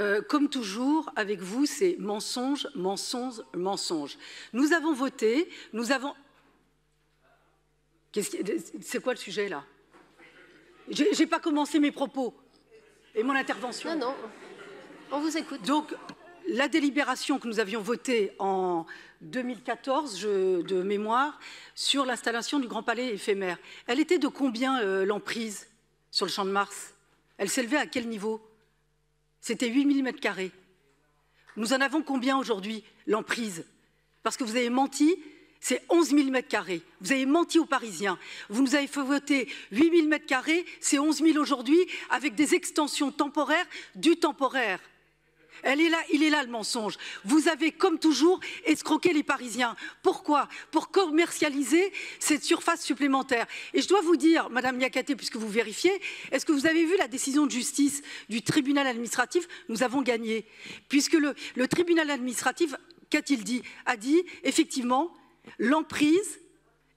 Euh, comme toujours, avec vous, c'est mensonge, mensonge, mensonge. Nous avons voté, nous avons. C'est quoi le sujet là J'ai pas commencé mes propos et mon intervention. Non, non, on vous écoute. Donc, la délibération que nous avions votée en 2014, de mémoire, sur l'installation du Grand Palais éphémère, elle était de combien euh, l'emprise sur le Champ de Mars Elle s'élevait à quel niveau c'était 8000 mètres carrés. Nous en avons combien aujourd'hui l'emprise Parce que vous avez menti, c'est 11 000 mètres Vous avez menti aux Parisiens. Vous nous avez fait voter 8 000 mètres c'est 11 000 aujourd'hui, avec des extensions temporaires du temporaire. Elle est là, il est là le mensonge. Vous avez, comme toujours, escroqué les Parisiens. Pourquoi Pour commercialiser cette surface supplémentaire. Et je dois vous dire, Madame Yakaté, puisque vous vérifiez, est-ce que vous avez vu la décision de justice du tribunal administratif Nous avons gagné. Puisque le, le tribunal administratif, qu'a-t-il dit A dit, effectivement, l'emprise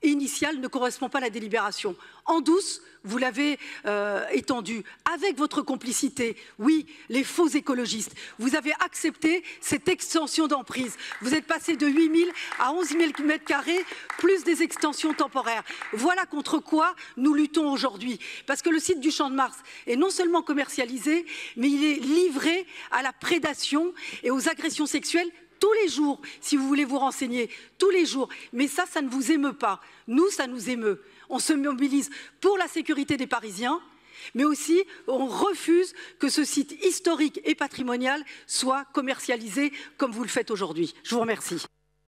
initiale ne correspond pas à la délibération. En douce, vous l'avez euh, étendu Avec votre complicité, oui, les faux écologistes, vous avez accepté cette extension d'emprise. Vous êtes passé de 8 000 à 11 000 mètres carrés, plus des extensions temporaires. Voilà contre quoi nous luttons aujourd'hui. Parce que le site du Champ de Mars est non seulement commercialisé, mais il est livré à la prédation et aux agressions sexuelles tous les jours, si vous voulez vous renseigner, tous les jours. Mais ça, ça ne vous émeut pas. Nous, ça nous émeut. On se mobilise pour la sécurité des Parisiens, mais aussi on refuse que ce site historique et patrimonial soit commercialisé comme vous le faites aujourd'hui. Je vous remercie.